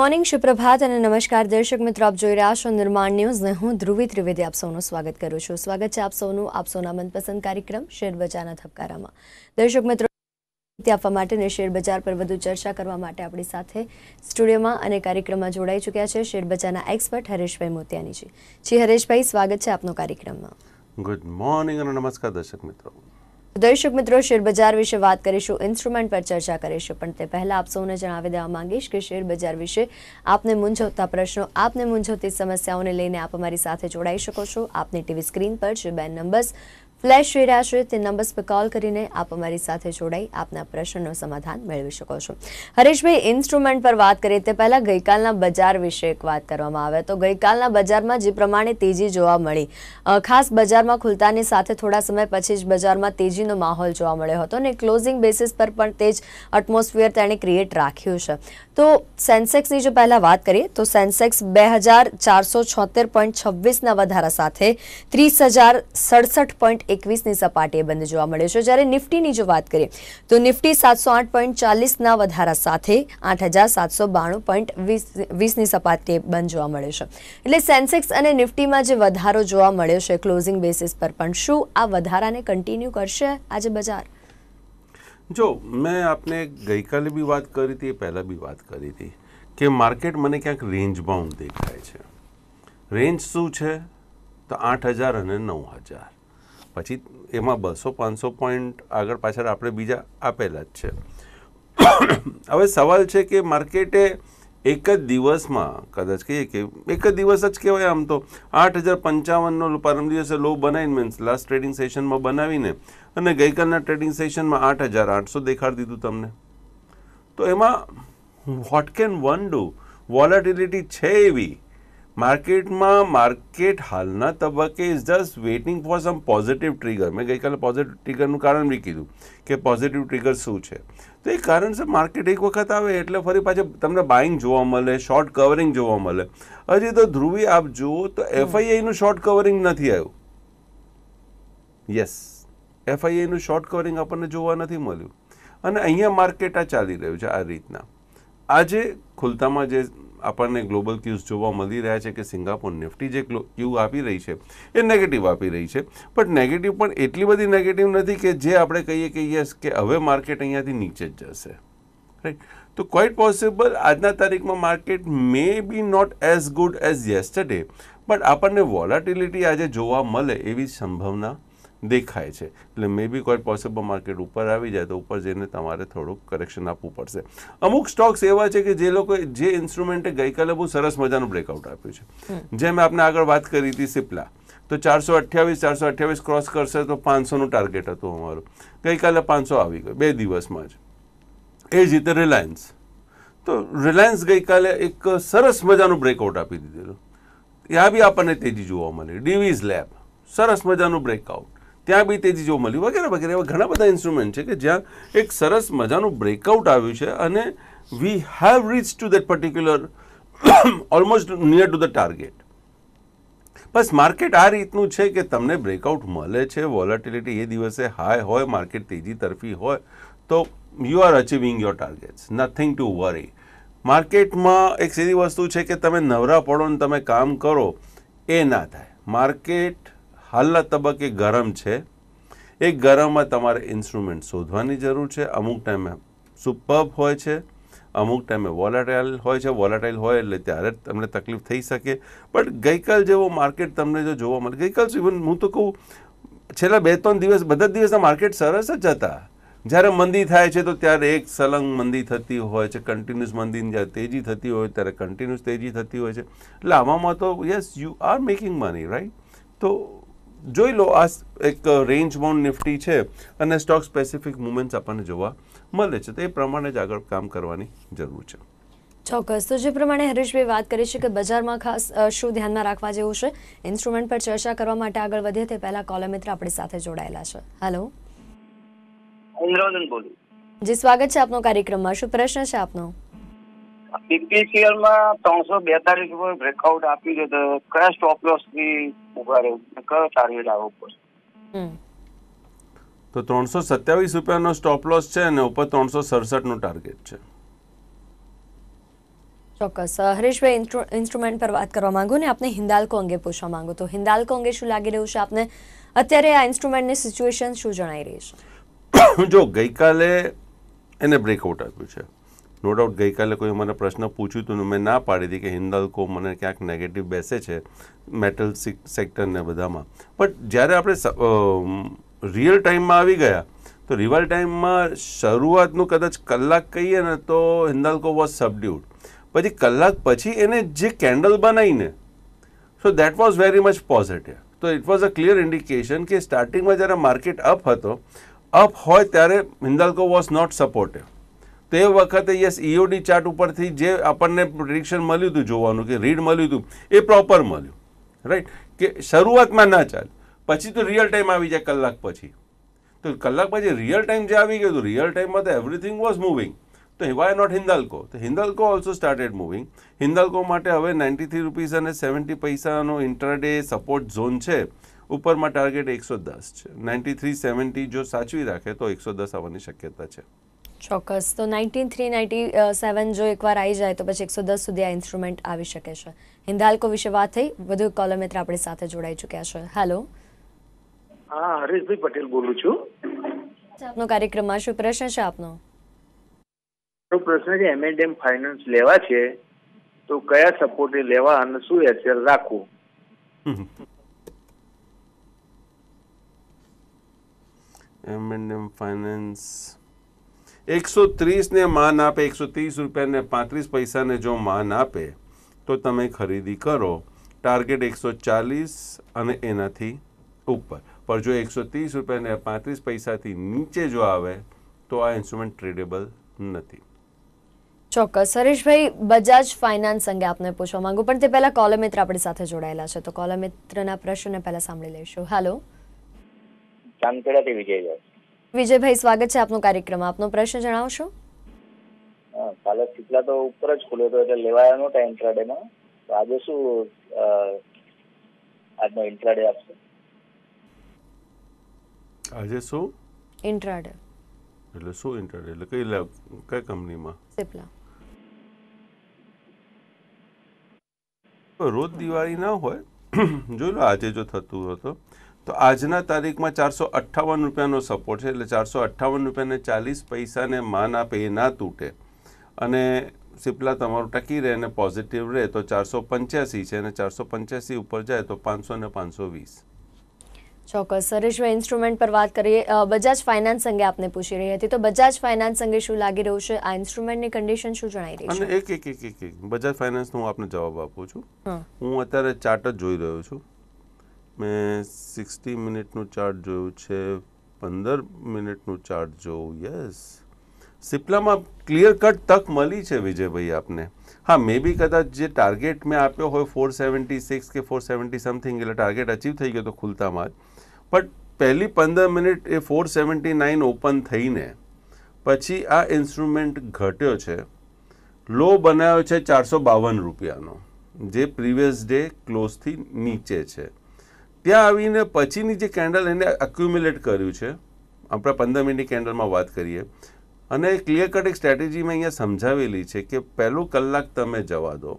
Morning સુપ્રભાત અને નમસ્કાર દર્શક મિત્રો આપ જોઈ રહ્યા છો નિર્માણ ન્યૂઝને હું ધ્રુવી ત્રિવેદી આપ સૌનું સ્વાગત કરું છું સ્વાગત છે આપ સૌનું આપ સૌના મનપસંદ કાર્યક્રમ શેર બજારના ધબકારામાં દર્શક મિત્રો માહિતી આપવા માટે અને શેરબજાર પર વધુ ચર્ચા કરવા માટે આપણી સાથે સ્ટુડિયોમાં અને કાર્યક્રમમાં જોડાઈ ચૂક્યા છે શેરબજારના એક્સપર્ટ હરેશભાઈ મોતિયાનીજી જી હરેશભાઈ સ્વાગત છે આપનો કાર્યક્રમમાં ગુડ મોર્નિંગ અને નમસ્કાર દર્શક મિત્રો દર્શક મિત્રો શેરબજાર વિશે વાત કરીશું ઇન્સ્ટ્રુમેન્ટ પર ચર્ચા કરીશું પણ તે પહેલાં આપ સૌને જણાવી દેવા માંગીશ કે શેરબજાર વિશે આપને મૂંઝવતા પ્રશ્નો આપને મૂંઝવતી સમસ્યાઓને લઈને આપ અમારી સાથે જોડાઈ શકો છો આપની ટીવી સ્ક્રીન પર છે બેન નંબર્સ ફ્લેશ થઈ છે તે નંબર્સ પર કોલ કરીને આપ અમારી સાથે જોડાઈ આપના પ્રશ્નોનું સમાધાન મેળવી શકો છો હરેશભાઈ ઇન્સ્ટ્રુમેન્ટ પર વાત કરીએ તે પહેલાં ગઈકાલના બજાર વિશે એક વાત કરવામાં આવે તો ગઈકાલના બજારમાં જે પ્રમાણે તેજી જોવા મળી ખાસ બજારમાં ખુલતાની સાથે થોડા સમય પછી જ બજારમાં તેજીનો માહોલ જોવા મળ્યો હતો અને ક્લોઝિંગ બેસિસ પર પણ તે જ એટમોસ્ફિયર તેણે ક્રિએટ રાખ્યું છે તો સેન્સેક્સની જો પહેલાં વાત કરીએ તો સેન્સેક્સ બે હજાર ચારસો છોતેર પોઈન્ટ છવ્વીસના વધારા સાથે ત્રીસ હજાર સડસઠ પોઈન્ટ એકવીસની સપાટીએ બંધ જોવા મળ્યો છે જ્યારે નિફ્ટીની જો વાત કરીએ તો નિફ્ટી સાતસો આઠ પોઈન્ટ ચાલીસના વધારા સાથે આઠ હજાર સાતસો બાણું પોઈન્ટ વીસ વીસની સપાટીએ બંધ જોવા મળ્યો છે એટલે સેન્સેક્સ અને નિફ્ટીમાં જે વધારો જોવા મળ્યો છે ક્લોઝિંગ બેસિસ પર પણ શું આ વધારાને કન્ટિન્યુ કરશે આજે બજાર જો મેં આપને ગઈકાલે બી વાત કરી હતી એ પહેલાં બી વાત કરી હતી કે માર્કેટ મને ક્યાંક રેન્જ બાઉન્ડ દેખાય છે રેન્જ શું છે તો આઠ હજાર અને નવ હજાર પછી એમાં બસો પાંચસો પોઈન્ટ આગળ પાછળ આપણે બીજા આપેલા જ છે હવે સવાલ છે કે માર્કેટે એક જ દિવસમાં કદાચ કહીએ કે એક જ દિવસ જ કહેવાય આમ તો આઠ હજાર પંચાવનનો પરમ દિવસે લો બનાવીને મીન્સ લાસ્ટ ટ્રેડિંગ સેશનમાં બનાવીને અને ગઈકાલના ટ્રેડિંગ સેશનમાં આઠ હજાર આઠસો દેખાડી દીધું તમને તો એમાં what can one do volatility છે એવી માર્કેટમાં માર્કેટ હાલના તબક્કે is just waiting for some positive trigger મેં ગઈકાલે પોઝિટિવ ટ્રિગરનું કારણ બી કીધું કે પોઝિટિવ ટ્રિગર શું છે તો એ કારણ છે માર્કેટ એક વખત આવે એટલે ફરી પાછું તમને બાઇંગ જોવા મળે શોર્ટ કવરિંગ જોવા મળે હજી તો ધ્રુવી આપ જુઓ તો એફઆઈઆઈનું શોર્ટ કવરિંગ નથી આવ્યું યસ એફઆઈઆઈનું શોર્ટ કવરિંગ આપણને જોવા નથી મળ્યું અને અહીંયા માર્કેટ આ ચાલી રહ્યું છે આ રીતના આજે ખુલતામાં જે આપણને ગ્લોબલ ક્યુઝ જોવા મળી રહ્યા છે કે સિંગાપુર નિફ્ટી જે ક્યુ આપી રહી છે એ નેગેટિવ આપી રહી છે બટ નેગેટિવ પણ એટલી બધી નેગેટિવ નથી કે જે આપણે કહીએ કે યસ કે હવે માર્કેટ અહીંયાથી નીચે જ જશે રાઈટ તો ક્વાઇટ પોસિબલ આજના તારીખમાં market may be not as good as yesterday but આપણને વોલાટિલિટી આજે જોવા મળે એવી સંભાવના દેખાય છે એટલે મે બી કોઈ પોસિબલ માર્કેટ ઉપર આવી જાય તો ઉપર જઈને તમારે થોડુંક કરેક્શન આપવું પડશે અમુક સ્ટોક્સ એવા છે કે જે લોકો જે ઇન્સ્ટ્રુમેન્ટે ગઈકાલે બહુ સરસ મજાનું બ્રેકઆઉટ આપ્યું છે જેમ આપણે આગળ વાત કરી હતી સિપ્લા તો ચારસો અઠ્યાવીસ ચારસો અઠ્યાવીસ ક્રોસ કરશે તો પાંચસોનું ટાર્ગેટ હતું અમારું ગઈકાલે પાંચસો આવી ગયો બે દિવસમાં જ એ જ રીતે રિલાયન્સ તો રિલાયન્સ ગઈકાલે એક સરસ મજાનું બ્રેકઆઉટ આપી દીધેલું ત્યાં બી આપણને તેજી જોવા મળી ડીવીઝ લેબ સરસ મજાનું બ્રેકઆઉટ ત્યાં બી તેજી જોવા મળી વગેરે વગેરે એવા ઘણા બધા ઇન્સ્ટ્રુમેન્ટ છે કે જ્યાં એક સરસ મજાનું બ્રેકઆઉટ આવ્યું છે અને we have reach to that particular almost near to the target બસ માર્કેટ આ રીતનું છે કે તમને બ્રેકઆઉટ મળે છે વોલેટિલિટી એ દિવસે હાઈ હોય માર્કેટ તેજી તરફી હોય તો you are achieving your targets nothing to worry માર્કેટમાં એક સીધી વસ્તુ છે કે તમે નવરા પડો ને તમે કામ કરો એ ના થાય માર્કેટ હાલના તબક્કે ગરમ છે એ ગરમમાં તમારે ઇન્સ્ટ્રુમેન્ટ શોધવાની જરૂર છે અમુક ટાઈમે સુપર્બ હોય છે અમુક ટાઈમે વોલેટાઇલ હોય છે વોલેટાઇલ હોય એટલે ત્યારે જ તમને તકલીફ થઈ શકે બટ ગઈકાલ જેવો માર્કેટ તમને જો જોવા મળે ગઈકાલ ઇવન હું તો કહું છેલ્લા બે ત્રણ દિવસ બધા દિવસના માર્કેટ સરસ જ હતા જ્યારે મંદી થાય છે તો ત્યારે એક સલંગ મંદી થતી હોય છે કન્ટિન્યુઅસ મંદીની જ્યારે તેજી થતી હોય ત્યારે કન્ટિન્યુઅસ તેજી થતી હોય છે એટલે આવામાં તો yes you are making money right તો જોઈ લો આ એક રેન્જ બાઉન્ડ નિફ્ટી છે અને સ્ટોક સ્પેસિફિક મુવમેન્ટ્સ આપણને જોવા મળે છે તો એ પ્રમાણે જ આગળ કામ કરવાની જરૂર છે ચોક્કસ તો જે પ્રમાણે હરીશભાઈ વાત કરી છે કે બજારમાં ખાસ શું ધ્યાનમાં રાખવા જેવું છે ઇન્સ્ટ્રુમેન્ટ પર ચર્ચા કરવા માટે આગળ વધીએ તે પહેલા કોલર મિત્ર આપણી સાથે જોડાયેલા છે હેલો ઇન્દ્રોદન બોલું જી સ્વાગત છે આપનો કાર્યક્રમમાં શું પ્રશ્ન છે આપનો બીપીસીએલમાં ત્રણસો બેતાલીસ ઉપર બ્રેકઆઉટ આપી દે તો કયા સ્ટોપ લોસ થી ઉભા રહેવું કયો ટાર્ગેટ આવવો પડશે તો ત્રણસો સત્યાવીસ રૂપિયાનો સ્ટોપ લોસ છે અને ઉપર ત્રણસો સડસઠનો ટાર્ગેટ છે ચોક્કસ હરીશભાઈ ઇન્સ્ટ્રુમેન્ટ પર વાત કરવા માંગુ ને આપને હિન્દાલકો અંગે પૂછવા માંગુ તો હિન્દાલકો અંગે શું લાગી રહ્યું છે આપને અત્યારે આ ઇન્સ્ટ્રુમેન્ટની સિચ્યુએશન શું જણાઈ રહી છે જો ગઈકાલે એને બ્રેકઆઉટ આપ્યું છે નો ડાઉટ ગઈકાલે કોઈ મને પ્રશ્ન પૂછ્યું હતું મેં ના પાડી હતી કે હિન્દાલ્કો મને ક્યાંક નેગેટિવ બેસે છે મેટલ સેક્ટરને બધામાં બટ જ્યારે આપણે રિયલ ટાઈમમાં આવી ગયા તો રિવલ ટાઈમમાં શરૂઆતનું કદાચ કલાક કહીએ ને તો હિન્દાલ્કો વોઝ સબડ્યુડ પછી કલાક પછી એને જે કેન્ડલ બનાવીને so that was very much positive તો it was a clear indication કે સ્ટાર્ટિંગમાં જ્યારે માર્કેટ અપ હતો અપ હોય ત્યારે હિન્દાલ્કો વોઝ નોટ સપોર્ટિવ તે વખતે યસ ઈઓડી e ચાર્ટ ઉપરથી જે આપણને પ્રિડિક્શન મળ્યું હતું જોવાનું કે રીડ મળ્યું હતું એ પ્રોપર મળ્યું રાઈટ કે શરૂઆતમાં ના ચાલ પછી તો રિયલ ટાઈમ આવી જાય કલાક પછી તો કલાક પછી રિયલ ટાઈમ જે આવી ગયું રિયલ ટાઈમમાં તો એવરીથિંગ વોઝ મૂવિંગ તો વાય નોટ હિન્દાલ્કો તો Hindalco also started moving Hindalco માટે હવે નાઇન્ટી થ્રી રૂપીસ અને સેવન્ટી પૈસાનો ઇન્ટરડે સપોર્ટ ઝોન છે ઉપરમાં ટાર્ગેટ એકસો દસ છે નાઇન્ટી થ્રી સેવન્ટી જો સાચવી રાખે તો એકસો દસ આવવાની શક્યતા છે ચોક્કસ તો નાઇન્ટીન થ્રી નાઇન્ટી સેવન જો એકવાર આવી જાય તો પછી એકસો દસ સુધી આ ઇન્સ્ટ્રુમેન્ટ આવી શકે છે હિન્દાલ્કો વિશે વાત થઈ વધુ કોલમ મિત્ર આપણી સાથે જોડાઈ ચૂક્યા છે હેલો હા હરેશભાઈ પટેલ બોલું છું આપનો કાર્યક્રમમાં શું પ્રશ્ન છે આપનો પ્રશ્ન છે એમએનડીએમ ફાઇનાન્સ લેવા છે તો કયા સપોર્ટે લેવા અને શું એસેલ રાખવું એમએનડીએમ ફાઇનાન્સ એકસો ત્રીસને માન આપે એકસો ત્રીસ રૂપિયાને પાંત્રીસ પૈસાને જો માન આપે તો તમે ખરીદી કરો ટાર્ગેટ એકસો ચાલીસ અને એનાથી ઉપર પણ જો એકસો ત્રીસ રૂપિયાને પાંત્રીસ પૈસાથી નીચે જો આવે તો આ ઇન્સ્ટ્રુમેન્ટ ટ્રેડેબલ નથી ચોક્કસ હરીશભાઈ બજાજ ફાઇનાન્સ અંગે આપને પૂછવા માંગુ પણ તે પહેલા કોલર મિત્ર આપણી સાથે જોડાયેલા છે તો કોલર મિત્રના પ્રશ્નને પહેલા સાંભળી લઈશું હેલો ચાંદખેડાથી વિજય વિજયભાઈ સ્વાગત છે આપનો કાર્યક્રમ આપનો પ્રશ્ન જણાવશો કાલે સીપલા તો ઉપર જ ખુલ્યો હતો એટલે લેવાયો નહોતા ઇન્ટ્રાડેમાં તો આજે શું આજનો ઇન્ટ્રાડે આપશે આજે શું ઇન્ટ્રાડે એટલે શું ઇન્ટ્રાડે એટલે કઈ લેબ કઈ કંપનીમાં સીપલા રોજ દિવાળી ના હોય જોઈ લો આજે જો થતું હતો તો આજના તારીખમાં ચારસો અઠ્ઠાવન રૂપિયાનો સપોર્ટ છે એટલે ચારસો અઠ્ઠાવન રૂપિયાને ચાલીસ પૈસાને માન આપે એ ના તૂટે અને સિપલા તમારું ટકી રહે અને પોઝિટિવ રહે તો ચારસો પંચ્યાસી છે અને ચારસો પંચ્યાસી ઉપર જાય તો પાંચસો ને પાંચસો વીસ ચોક્કસ સરેશભાઈ ઇન્સ્ટ્રુમેન્ટ પર વાત કરીએ બજાજ ફાઇનાન્સ અંગે આપને પૂછી રહી હતી તો બજાજ ફાઇનાન્સ અંગે શું લાગી રહ્યું છે આ ઇન્સ્ટ્રુમેન્ટની કન્ડિશન શું જણાઈ રહી છે એક એક એક એક બજાજ ફાઇનાન્સનો હું આપને જવાબ આપું છું હું અત્યારે ચાર્ટ જ જોઈ રહ્યો છું મેં સિક્સટી મિનિટનું ચાર્ટ જોયું છે પંદર મિનિટનું ચાર્ટ જોયું યસ સિપ્લામાં ક્લિયર કટ તક મળી છે વિજયભાઈ આપને હા મે બી કદાચ જે ટાર્ગેટ મેં આપ્યો હોય ફોર સેવન્ટી સિક્સ કે ફોર સેવન્ટી સમથિંગ એટલે ટાર્ગેટ અચીવ થઈ ગયો તો ખુલતામાં જ બટ પહેલી પંદર મિનિટ એ ફોર સેવન્ટી નાઇન ઓપન થઈને પછી આ ઇન્સ્ટ્રુમેન્ટ ઘટ્યો છે લો બનાવ્યો છે ચારસો બાવન રૂપિયાનો જે પ્રીવિયસ ડે ક્લોઝથી નીચે છે ત્યાં આવીને પછીની જે કેન્ડલ એને એક્યુમ્યુલેટ કર્યું છે આપણે પંદર મિનિટની કેન્ડલમાં વાત કરીએ અને ક્લિયર કટ એક સ્ટ્રેટેજીમાં અહીંયા સમજાવેલી છે કે પહેલો કલાક તમે જવા દો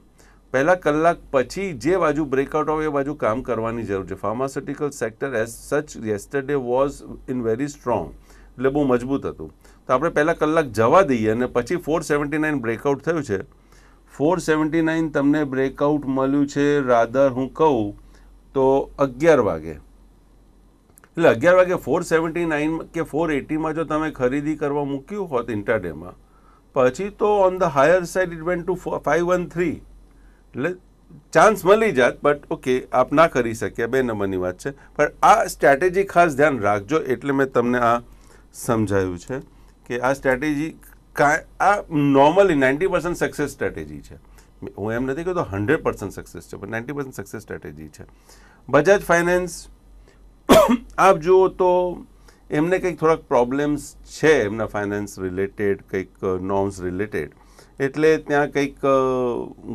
પહેલા કલાક પછી જે બાજુ બ્રેકઆઉટ આવે એ બાજુ કામ કરવાની જરૂર છે pharmaceutical sector as such yesterday was in very strong એટલે બહુ મજબૂત હતું તો આપણે પહેલાં કલાક જવા દઈએ અને પછી ફોર સેવન્ટી નાઇન બ્રેકઆઉટ થયું છે ફોર સેવન્ટી નાઇન તમને બ્રેકઆઉટ મળ્યું છે રાધર હું કહું તો અગિયાર વાગે એટલે અગિયાર વાગે ફોર સેવન્ટી નાઇન કે ફોર એટીમાં જો તમે ખરીદી કરવા મૂક્યું હોત ઇન્ટાડેમાં પછી તો on the higher side it went to five one three એટલે ચાન્સ મળી જાત બટ ઓકે આપ ના કરી શક્યા બે નંબરની વાત છે પણ આ સ્ટ્રેટેજી ખાસ ધ્યાન રાખજો એટલે મેં તમને આ સમજાયું છે કે આ સ્ટ્રેટેજી આ normally ninety percent success strategy છે હું એમ નથી કહેતો હંડ્રેડ પર્સન્ટ સક્સેસ છે પણ નાઇન્ટી પર્સન્ટ સક્સેસ સ્ટ્રેટેજી છે બજાજ ફાઇનાન્સ આપ જુઓ તો એમને કંઈક થોડાક પ્રોબ્લેમ્સ છે એમના ફાઇનાન્સ રિલેટેડ કંઈક નોર્મ્સ રિલેટેડ એટલે ત્યાં કંઈક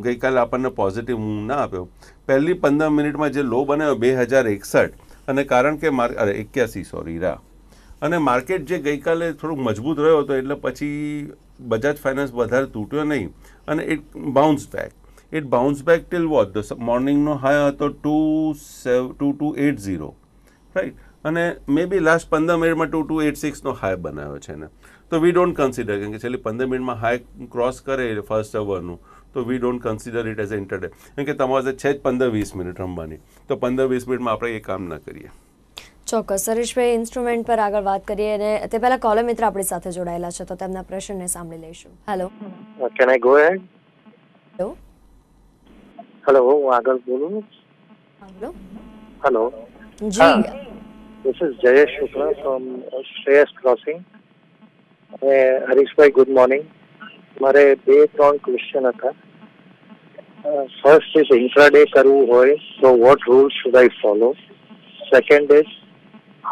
ગઈકાલે આપણને પોઝિટિવ મૂવ ના આપ્યો પહેલી પંદર મિનિટમાં જે લો બન્યો બે હજાર એકસઠ અને કારણ કે માર્ક અરે એક્યાસી સોરી રા અને માર્કેટ જે ગઈકાલે થોડુંક મજબૂત રહ્યો હતો એટલે પછી બજાજ ફાઇનાન્સ વધારે તૂટ્યો નહીં અને એક bounce back it bounced back till what the morning નો હાઈ હતો two seven two two eight zero right અને મે બી લાસ્ટ પંદર મિનિટમાં ટુ ટુ એટ સિક્સનો હાઈ બનાવ્યો છે ને તો વી ડોન્ટ કન્સિડર કેમ કે છેલ્લી પંદર મિનિટમાં હાઈ ક્રોસ કરે ફર્સ્ટ અવરનું તો we don't consider it as intraday કેમ કે તમારે છે જ પંદર વીસ મિનિટ રમવાની તો પંદર વીસ મિનિટમાં આપણે એ કામ ના કરીએ ચોક્કસ સરેશભાઈ ઇન્સ્ટ્રુમેન્ટ પર આગળ વાત કરીએ અને તે પહેલા કોલર મિત્ર આપણી સાથે જોડાયેલા છે તો તેમના પ્રશ્નને સાંભળી લઈશું hello can I go ahead hello hello હું આગળ બોલું hello hello ji this is Jayesh Shukla from Shreyas crossing અને હરીશભાઈ ગુડ મોર્નિંગ મારે બે ત્રણ ક્વેશ્ચન હતા ફર્સ્ટ ઇઝ ઇન્ટ્રાડે કરવું હોય તો what rule should I follow second is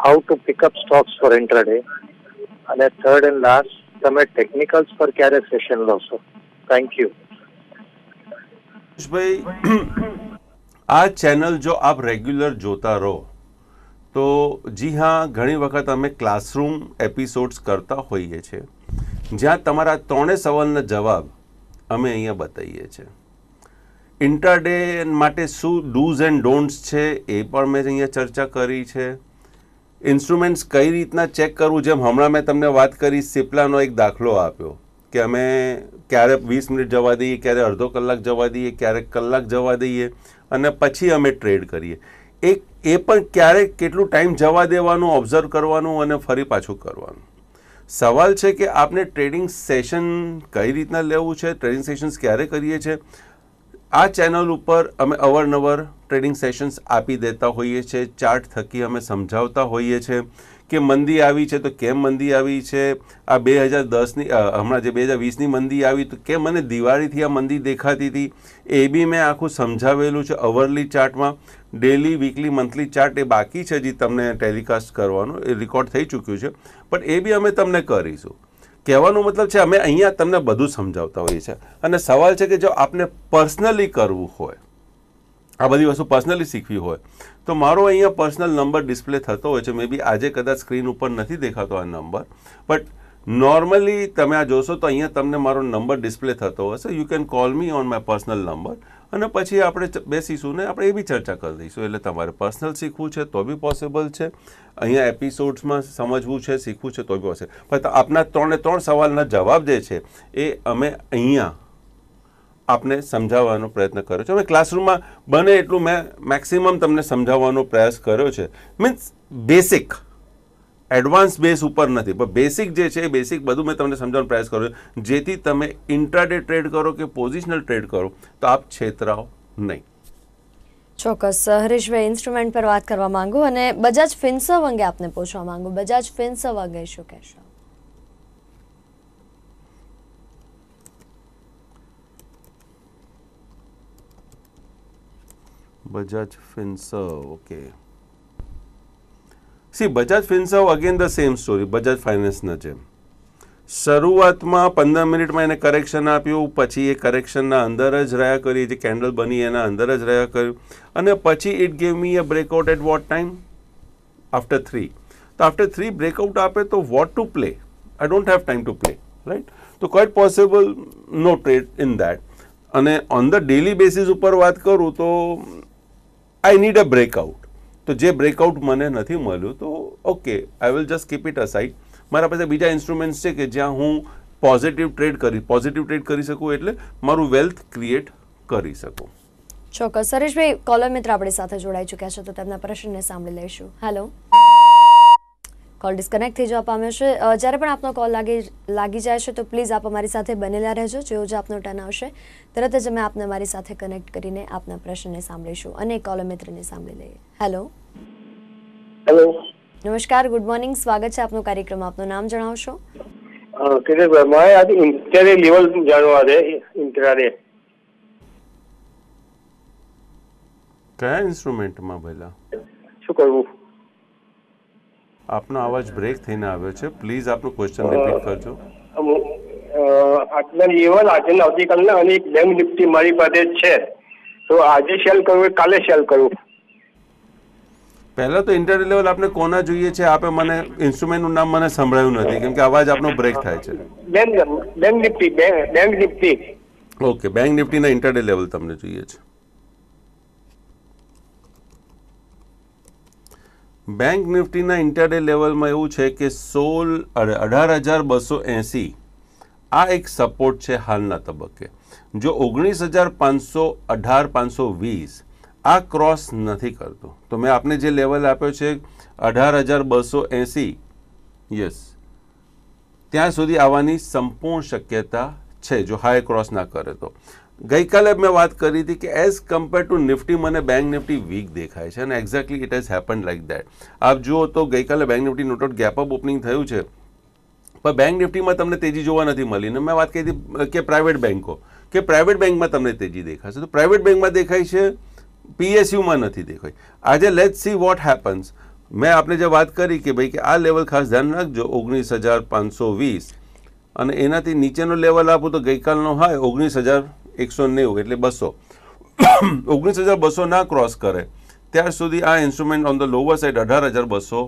how to pick up stocks for intraday અને થર્ડ એન્ડ લાસ્ટ તમે ટેકનિકલ્સ પર ક્યારે સેશન લો છો થેન્ક યુ ભાઈ આ ચેનલ જો આપ રેગ્યુલર જોતા રહો તો જી હા ઘણી વખત અમે ક્લાસરૂમ એપિસોડ્સ કરતા હોઈએ છીએ જ્યાં તમારા ત્રણેય સવાલના જવાબ અમે અહીંયા બતાવીએ છીએ ઇન્ટરડે માટે શું ડૂઝ એન્ડ ડોન્ટ્સ છે એ પણ મેં અહીંયા ચર્ચા કરી છે ઇન્સ્ટ્રુમેન્ટ્સ કઈ રીતના ચેક કરવું જેમ હમણાં મેં તમને વાત કરી સિપ્લાનો એક દાખલો આપ્યો કે અમે ક્યારે વીસ મિનિટ જવા દઈએ ક્યારે અડધો કલાક જવા દઈએ ક્યારેક કલાક જવા દઈએ અને પછી અમે ટ્રેડ કરીએ એ એ પણ ક્યારેક કેટલું ટાઈમ જવા દેવાનું ઓબ્ઝર્વ કરવાનું અને ફરી પાછું કરવાનું સવાલ છે કે આપણે ટ્રેડિંગ સેશન કઈ રીતના લેવું છે ટ્રેડિંગ સેશન્સ ક્યારે કરીએ છીએ આ ચેનલ ઉપર અમે અવારનવાર ટ્રેડિંગ સેશન્સ આપી દેતા હોઈએ છીએ ચાર્ટ થકી અમે સમજાવતા હોઈએ છીએ કે મંદી આવી છે તો કેમ મંદી આવી છે આ બે હજાર દસની હમણાં જે બે હજાર વીસની મંદી આવી તો કેમ મને દિવાળીથી આ મંદી દેખાતી હતી એ બી મેં આખું સમજાવેલું છે અવરલી ચાર્ટમાં ડેલી વીકલી મંથલી ચાર્ટ એ બાકી છે જે તમને ટેલિકાસ્ટ કરવાનું એ રેકોર્ડ થઈ ચૂક્યું છે પણ એ બી અમે તમને કરીશું કહેવાનો મતલબ છે અમે અહીંયા તમને બધું સમજાવતા હોઈએ છીએ અને સવાલ છે કે જો આપને પર્સનલી કરવું હોય આ બધી વસ્તુ પર્સનલી શીખવી હોય તો મારો અહીંયા પર્સનલ નંબર ડિસ્પ્લે થતો હોય છે મે બી આજે કદાચ સ્ક્રીન ઉપર નથી દેખાતો આ નંબર બટ નોર્મલી તમે આ જોશો તો અહીંયા તમને મારો નંબર ડિસ્પ્લે થતો હશે you can call me on my personal number અને પછી આપણે બેસીશું ને આપણે એ બી ચર્ચા કરી દઈશું એટલે તમારે પર્સનલ શીખવું છે તો બી પોસિબલ છે અહીંયા એપિસોડ્સમાં સમજવું છે શીખવું છે તો બી પોસિબલ પણ આપના ત્રણે ત્રણ સવાલના જવાબ જે છે એ અમે અહીંયા આપને સમજાવવાનો પ્રયત્ન કર્યો છે હવે ક્લાસરૂમમાં બને એટલું મેં મેક્સિમમ તમને સમજાવવાનો પ્રયાસ કર્યો છે મીન્સ બેસિક એડવાન્સ બેસ ઉપર નથી પણ બેસિક જે છે એ બેસિક બધું મેં તમને સમજાવવાનો પ્રયાસ કર્યો જેથી તમે ઇન્ટ્રાડે ટ્રેડ કરો કે પોઝિશનલ ટ્રેડ કરો તો આપ છેતરાઓ નહીં ચોક્કસ હરીશભાઈ ઇન્સ્ટ્રુમેન્ટ પર વાત કરવા માંગુ અને બજાજ ફિન્સર્વ અંગે આપને પૂછવા માંગુ બજાજ ફિન્સર્વ અંગે શું કહેશો Bajaj Finserv okay see Bajaj Finserv again the same story Bajaj ફાઇનાન્સના જેમ શરૂઆતમાં પંદર મિનિટમાં એને કરેક્શન આપ્યું પછી એ કરેક્શનના અંદર જ રહ્યા કરી જે કેન્ડલ બની એના અંદર જ રહ્યા કર્યું અને પછી it gave me a breakout at what time after three તો આફ્ટર થ્રી બ્રેકઆઉટ આપે તો what to play I don't have time to play right તો quite possible no trade in that અને ઓન ધ ડેલી બેસિસ ઉપર વાત કરું તો I need a breakout તો જે બ્રેકઆઉટ મને નથી મળ્યું તો okay I will just keep it aside મારા પાસે બીજા ઇન્સ્ટ્રુમેન્ટ્સ છે કે જ્યાં હું પોઝિટિવ ટ્રેડ કરી પોઝિટિવ ટ્રેડ કરી શકું એટલે મારું વેલ્થ ક્રિએટ કરી શકું ચોક્કસ સરેશભાઈ કોલર મિત્ર આપણી સાથે જોડાઈ ચૂક્યા છે તો તેમના પ્રશ્નને સાંભળી લઈશું હેલો કોલ ડિસ્કનેક્ટ થઈ જવા પામે છે જ્યારે પણ આપનો કોલ લાગી લાગી જાય છે તો પ્લીઝ આપ અમારી સાથે બનેલા રહેજો જેવો જ આપનો ટર્ન આવશે તરત જ અમે આપને અમારી સાથે કનેક્ટ કરીને આપના પ્રશ્નને સાંભળીશું અને કોલ મિત્રને સાંભળી લઈએ હેલો હેલો નમસ્કાર ગુડ મોર્નિંગ સ્વાગત છે આપનો કાર્યક્રમ આપનું નામ જણાવશો કિરીટભાઈ મારે આજે ઇન્ટરે લેવલ જાણવા છે ઇન્ટરાડે કયા ઇન્સ્ટ્રુમેન્ટમાં ભલા શું કરવું આપનો અવાજ બ્રેક થઈને આવ્યો છે પ્લીઝ આપનો ક્વેશ્ચન રિપીટ કરજો આટલા એવા આજના આવતીકાલના અને એક બેંક નિફ્ટી મારી પાસે છે તો આજે સેલ કરવું કાલે સેલ કરવું પહેલા તો ઇન્ટરવ્યુ લેવલ આપણે કોના જોઈએ છે આપે મને ઇન્સ્ટ્રુમેન્ટ નું નામ મને સંભળાયું નથી કેમ કે અવાજ આપનો બ્રેક થાય છે bank bank Nifty bank Nifty okay bank ના ઇન્ટરડે લેવલ તમને જોઈએ છે બેંક નિફ્ટીના ઇન્ટરડે લેવલમાં એવું છે કે સોળ અઢાર હજાર બસો એંસી આ એક સપોર્ટ છે હાલના તબક્કે જો ઓગણીસ હજાર પાંચસો અઢાર પાંચસો વીસ આ ક્રોસ નથી કરતો તો મેં આપને જે લેવલ આપ્યો છે અઢાર હજાર બસો એંસી યસ ત્યાં સુધી આવવાની સંપૂર્ણ શક્યતા છે જો હાઈ ક્રોસ ના કરે તો ગઈકાલે મેં વાત કરી હતી કે એઝ કમ્પેર ટુ નિફ્ટી મને બેંક નિફ્ટી વીક દેખાય છે અને exactly it has happen like that આપ જુઓ તો ગઈકાલે bank Nifty not gap up opening થયું છે પણ બેંક નિફ્ટીમાં તમને તેજી જોવા નથી મળી ને મેં વાત કહી હતી કે પ્રાઇવેટ બેન્કો કે પ્રાઇવેટ બેંકમાં તમને તેજી દેખાશે તો પ્રાઇવેટ બેંકમાં દેખાય છે પીએસયુમાં નથી દેખાય આજે લેટ સી વોટ હેપન્સ મેં આપણે જે વાત કરી કે ભાઈ કે આ લેવલ ખાસ ધ્યાન રાખજો ઓગણીસ હજાર પાંચસો વીસ અને એનાથી નીચેનો લેવલ આપું તો ગઈકાલનો હોય ઓગણીસ હજાર એકસો નેવું એટલે બસો ઓગણીસ હજાર બસો ના ક્રોસ કરે ત્યાર સુધી આ instrument on the lower side અઢાર હજાર બસો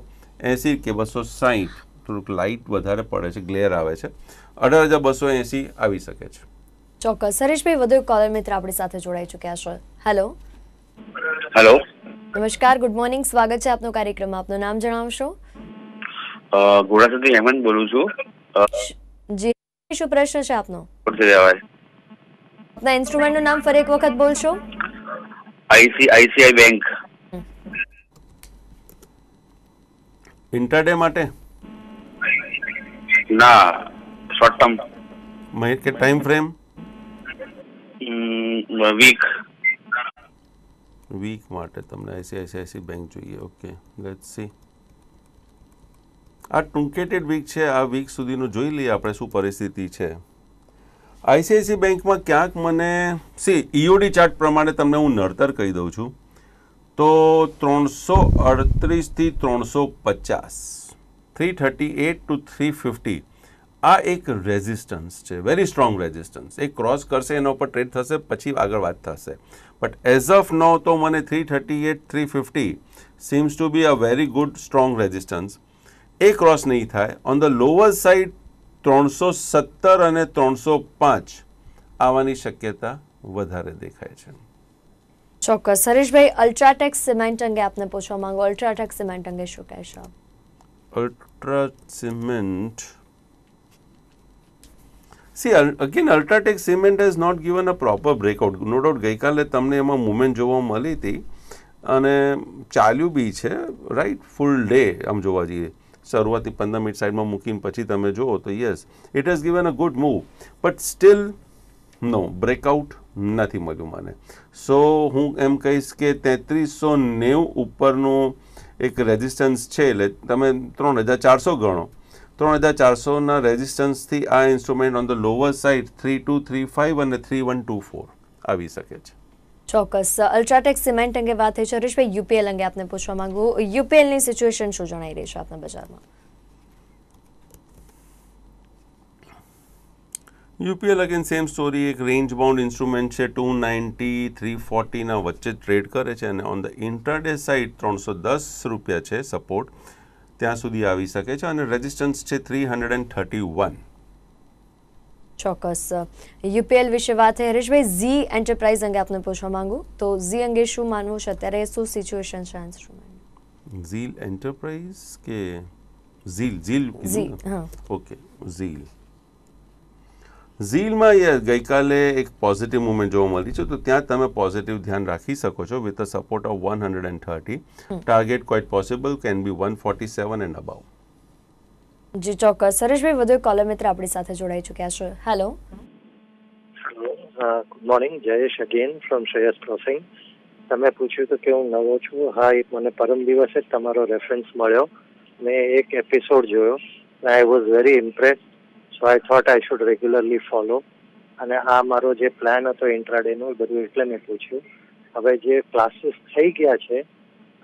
એંસી કે બસો સાહીઠ થોડુંક લાઇટ વધારે પડે છે ગ્લેર આવે છે અઢાર હજાર બસો એંસી આવી શકે છે ચોક્કસ સરેશભાઈ વધુ એક કોલર મિત્ર આપણી સાથે જોડાઈ ચૂક્યા છે હેલો હેલો નમસ્કાર ગુડ મોર્નિંગ સ્વાગત છે આપનો કાર્યક્રમ આપનું નામ જણાવશો ગોળાસાથી હેમંત બોલું છું જી શું પ્રશ્ન છે આપનો આપના ઇન્સ્ટ્રુમેન્ટનું નામ ફરી એક વખત બોલશો આઈસીઆઈસીઆઈ બેંક ઇન્ટરડે માટે ના શોર્ટ ટર્મ મહિત કે ટાઈમ ફ્રેમ વીક વીક માટે તમને આઈસીઆઈસીઆઈસી બેંક જોઈએ ઓકે લેટ્સ સી આ ટ્રુન્કેટેડ વીક છે આ વીક સુધીનું જોઈ લઈએ આપણે શું પરિસ્થિતિ છે આઈસીઆઈસી બેંકમાં ક્યાંક મને સી ઈઓડી e ચાર્ટ પ્રમાણે તમને હું નડતર કહી દઉં છું તો ત્રણસો અડત્રીસથી ત્રણસો પચાસ three thirty eight to three fifty આ એક રેઝિસ્ટન્સ છે વેરી સ્ટ્રોંગ રેઝિસ્ટન્સ એ ક્રોસ કરશે એના ઉપર ટ્રેડ થશે પછી આગળ વાત થશે બટ એઝ ઓફ નો તો મને three thirty eight three fifty seems to be a very good strong resistance એ ક્રોસ નહીં થાય ઓન ધ લોવર સાઈડ ત્રણસો સત્તર અને ત્રણસો પાંચ આવવાની શક્યતા વધારે દેખાય છે ચોક્કસ હરીશભાઈ અલ્ટ્રાટેક સિમેન્ટ અંગે આપને પૂછવા માંગો અલ્ટ્રાટેક સિમેન્ટ અંગે શું કહેશો ultra cement see again UltraTech cement has not given a proper breakout no doubt ગઈકાલે તમને એમાં મુમેન્ટ જોવા મળી હતી અને ચાલ્યું બી છે રાઈટ ફૂલ ડે આમ જોવા જઈએ શરૂઆતથી પંદર મિનિટ સાઈડમાં મૂકીને પછી તમે જુઓ તો yes it has given a good move but still no breakout નથી મળ્યું મને સો હું એમ કહીશ કે તેત્રીસો નેવું ઉપરનું એક રેઝિસ્ટન્સ છે એટલે તમે ત્રણ હજાર ચારસો ગણો ત્રણ હજાર ચારસોના રેઝિસ્ટન્સથી આ instrument on the lower side three two three five અને થ્રી વન ટુ ફોર આવી શકે છે ચોક્કસ અલ્ટ્રાટેક સિમેન્ટ અંગે વાત થઈ છે હરીશભાઈ યુપીએલ અંગે આપને પૂછવા માંગુ યુપીએલની સિચ્યુએશન શું જણાઈ રહી છે આપના બજારમાં યુપીએલ અગેન સેમ સ્ટોરી એક રેન્જ બાઉન્ડ ઇન્સ્ટ્રુમેન્ટ છે ટુ નાઇન્ટી થ્રી ફોર્ટીના વચ્ચે ટ્રેડ કરે છે અને ઓન ધ ઇન્ટ્રાડે સાઇડ ત્રણસો દસ રૂપિયા છે સપોર્ટ ત્યાં સુધી આવી શકે છે અને રેઝિસ્ટન્સ છે three hundred and thirty one ચોક્કસ યુપીએલ વિશે વાત થઈ હરેશભાઈ ઝી એન્ટરપ્રાઇઝ અંગે આપને પૂછવા માંગુ તો ઝી અંગે શું માનવું છે અત્યારે શું સિચ્યુએશન છે ઝીલ એન્ટરપ્રાઇઝ કે ઝીલ ઝીલ ઓકે ઝીલ ઝીલમાં એ ગઈકાલે એક પોઝિટિવ મુવમેન્ટ જોવા મળી છે તો ત્યાં તમે પોઝિટિવ ધ્યાન રાખી શકો છો with a support of one hundred and thirty target quite possible can be one forty seven and above ji ચોક્કસ સરેશભાઈ વધુ કોલર મિત્ર આપણી સાથે જોડાઈ ચૂક્યા છે hello good morning Jayesh again from Shreyas crossing તમે પૂછ્યું તો કે હું નવો છું હા એક મને પરમ દિવસે જ તમારો રેફરન્સ મળ્યો મેં એક એપિસોડ જોયો I was very impress so I thought I should regularly follow અને આ મારો જે પ્લાન હતો ઇન્ટ્રાડેનો બધું એટલે મેં પૂછ્યું હવે જે ક્લાસીસ થઈ ગયા છે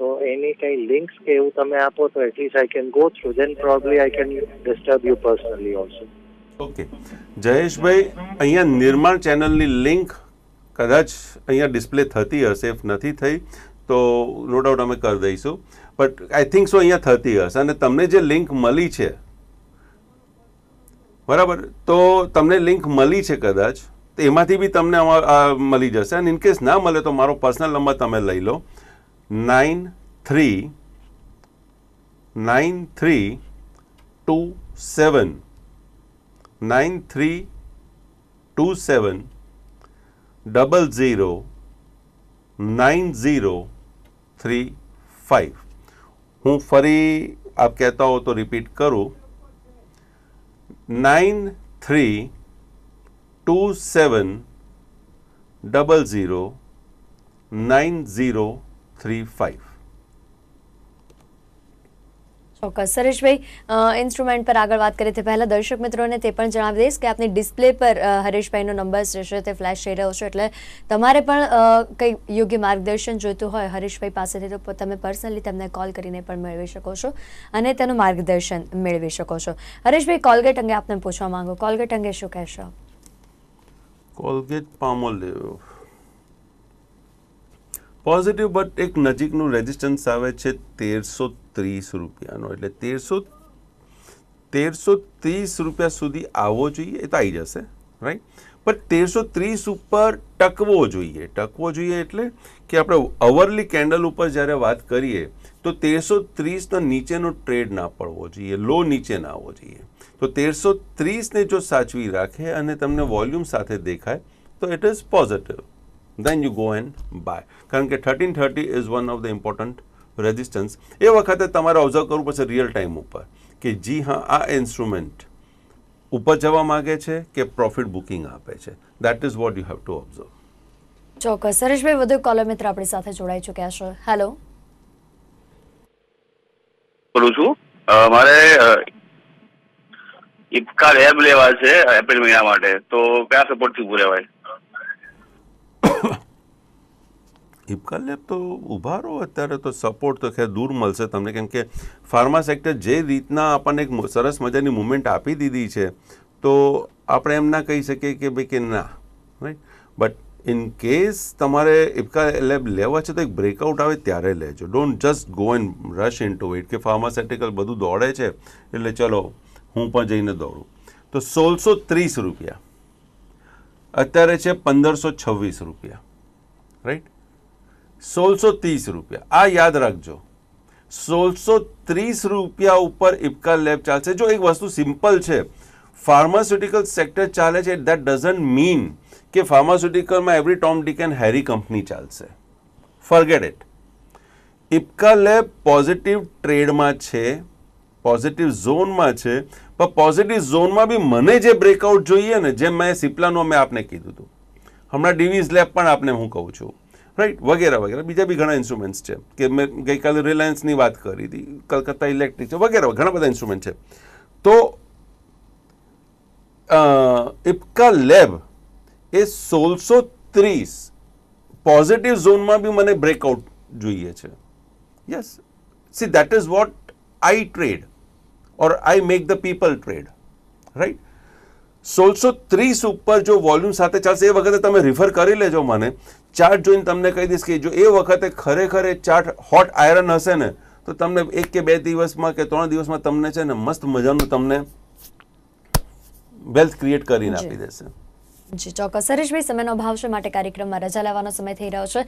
તો એની kind links કે એવું તમે આપો તો at least I can go through through. Probably I can disturb you personally personally okay જયેશભાઈ અહીંયા નિર્માણ ચેનલની લિંક કદાચ અહીંયા ડિસ્પ્લે થતી હશે નથી થઈ તો નો ડાઉટ અમે કરી દઈશું બટ આઈ થિંક સો અહીંયા થતી હશે અને તમને જે લિંક મળી છે બરાબર તો તમને લિંક મળી છે કદાચ તો એમાંથી બી તમને મળી જશે અને ઇનકેસ ના મળે તો મારો પર્સનલ નંબર તમે લઈ લો nine three nine three two seven nine three two seven double zero nine zero three five हूँ फरी आप कहता हो तो रिपीट करूँ nine three two seven double zero nine zero three five ચોક્કસ હરેશભાઈ ઇન્સ્ટ્રુમેન્ટ પર આગળ વાત કરીએ તે પહેલાં દર્શક મિત્રોને તે પણ જણાવી દઈશ કે આપની ડિસ્પ્લે પર હરેશભાઈનો નંબર જે છે તે ફ્લેશ થઈ રહ્યો છે એટલે તમારે પણ કંઈક યોગ્ય માર્ગદર્શન જોઈતું હોય હરેશભાઈ પાસેથી તો તમે પર્સનલી તેમને કોલ કરીને પણ મેળવી શકો છો અને તેનું માર્ગદર્શન મેળવી શકો છો હરેશભાઈ કોલગેટ અંગે આપને પૂછવા માંગો કોલગેટ અંગે શું કહેશો કોલગેટ પામોલ લેવો પોઝિટિવ બટ એક નજીકનું રેઝિસ્ટન્સ આવે છે તેરસો ત્રીસ રૂપિયાનો એટલે તેરસો તેરસો ત્રીસ રૂપિયા સુધી આવવો જોઈએ એ તો આવી જશે રાઈટ પણ તેરસો ત્રીસ ઉપર ટકવો જોઈએ ટકવો જોઈએ એટલે કે આપણે અવરલી કેન્ડલ ઉપર જ્યારે વાત કરીએ તો તેરસો ત્રીસના નીચેનો ટ્રેડ ના પડવો જોઈએ લો નીચે ના આવવો જોઈએ તો તેરસો ત્રીસને જો સાચવી રાખે અને તમને વોલ્યુમ સાથે દેખાય તો it is positive then you go and buy કારણ કે thirteen thirty is one of the important resistance એ વખતે તમારે ઓબ્ઝર્વ કરવું પડશે રિયલ ટાઈમ ઉપર કે જી હા આ ઇન્સ્ટ્રુમેન્ટ ઉપર જવા માગે છે કે પ્રોફિટ બુકિંગ આપે છે that is what you have to observe ચોક્કસ સરેશભાઈ વધુ કોલર મિત્ર આપણી સાથે જોડાઈ ચૂક્યા છે હેલો બોલું છું મારે ઇફકા લેબ લેવા છે એપ્રિલ મહિના માટે તો કયા સપોર્ટથી પૂરેવાય ઇબકાલ લેબ તો ઊભા રહો અત્યારે તો સપોર્ટ તો ખેર દૂર મળશે તમને કેમ કે ફાર્મા સેક્ટર જે રીતના આપણને એક સરસ મજાની મુમેન્ટ આપી દીધી છે તો આપણે એમ ના કહી શકીએ કે ભાઈ કે ના રાઈટ બટ ઇન કેસ તમારે ઇબકા લેબ લેવા છે તો એક બ્રેકઆઉટ આવે ત્યારે લેજો don't just go and rush into it કે ફાર્માસેટિકલ બધું દોડે છે એટલે ચલો હું પણ જઈને દોડું તો સોળસો ત્રીસ રૂપિયા અત્યારે છે પંદરસો છવ્વીસ રૂપિયા રાઈટ સોળસો ત્રીસ રૂપિયા આ યાદ રાખજો સોળસો ત્રીસ રૂપિયા ઉપર ઇપકા લેબ ચાલશે જો એક વસ્તુ સિમ્પલ છે ફાર્માસ્યુટિકલ સેક્ટર ચાલે છે દેટ ડઝન્ટ મીન કે ફાર્માસ્યુટિકલમાં every Tom Dick and Harry company ચાલશે forget it Ipca lab positive ટ્રેડમાં છે પોઝિટિવ ઝોનમાં છે પણ પોઝિટિવ ઝોનમાં બી મને જે બ્રેકઆઉટ જોઈએ ને જેમ મેં સિપ્લાનું મેં આપને કીધું હતું હમણાં ડિવિઝ લેબ પણ આપને હું કહું છું राइट वगैरह वगैरह बीजा भी ઘણા ઇન્સ્ટ્રુમેન્ટ્સ છે કે મે ગઈ કાલે રિલાયન્સ ની વાત કરી દી કલકત્તા ઇલેક્ટ્રિક वगैरह ઘણા બધા ઇન્સ્ટ્રુમેન્ટ છે તો uh Ipca lab is 1630 positive zone માં ભી મને બ્રેકઆઉટ જોઈએ છે yes see that is what આ ટ્રેડ ઓર આ make the people trade right 1630 super જો વોલ્યુમસ આતે ચાલે છે એ વગેરે તમે રિફર કરી લેજો મને ચાર્ટ જોઈને તમને કહી દઈશ કે જો એ વખતે ખરેખર એ ચાર્ટ હોટ આયરન હશે ને તો તમને એક કે બે દિવસમાં કે ત્રણ દિવસમાં તમને છે ને મસ્ત મજાનું તમને વેલ્થ ક્રિએટ કરીને આપી દેશે જી ચોક્કસ હરેશભાઈ સમયનો અભાવ છે માટે કાર્યક્રમમાં રજા લેવાનો સમય થઈ રહ્યો છે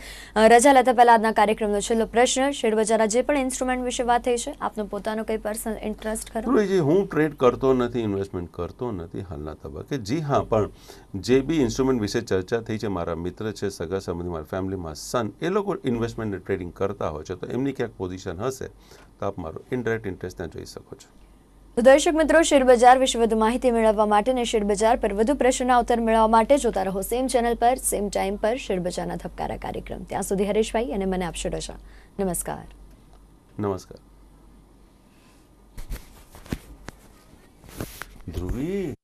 રજા લેતા પહેલા આજના કાર્યક્રમનો છેલ્લો પ્રશ્ન શેર બજારના જે પણ ઇન્સ્ટ્રુમેન્ટ વિશે વાત થઈ છે આપનો પોતાનો કંઈ પર્સનલ ઇન્ટરેસ્ટ ખરો જી હું ટ્રેડ કરતો નથી ઇન્વેસ્ટમેન્ટ કરતો નથી હાલના તબક્કે જી હા પણ જે બી ઇન્સ્ટ્રુમેન્ટ વિશે ચર્ચા થઈ છે મારા મિત્ર છે સગા સંબંધી મારા ફેમિલીમાં સન એ લોકો ઇન્વેસ્ટમેન્ટ ટ્રેડિંગ કરતા હોય છે તો એમની ક્યાંક પોઝિશન હશે તો આપ મારો ઇન્ડાયરેક્ટ ઇન્ટરેસ્ટ ત્યાં જોઈ શકો છો તો દર્શક મિત્રો શેરબજાર વિશે વધુ માહિતી મેળવવા માટે અને શેરબજાર પર વધુ પ્રશ્નોના ઉત્તર મેળવવા માટે જોતા રહો સેમ ચેનલ પર સેમ ટાઈમ પર શેરબજારના ધબકારા કાર્યક્રમ ત્યાં સુધી હરેશભાઈ અને મને આપશો રજા નમસ્કાર નમસ્કાર ધ્રુવી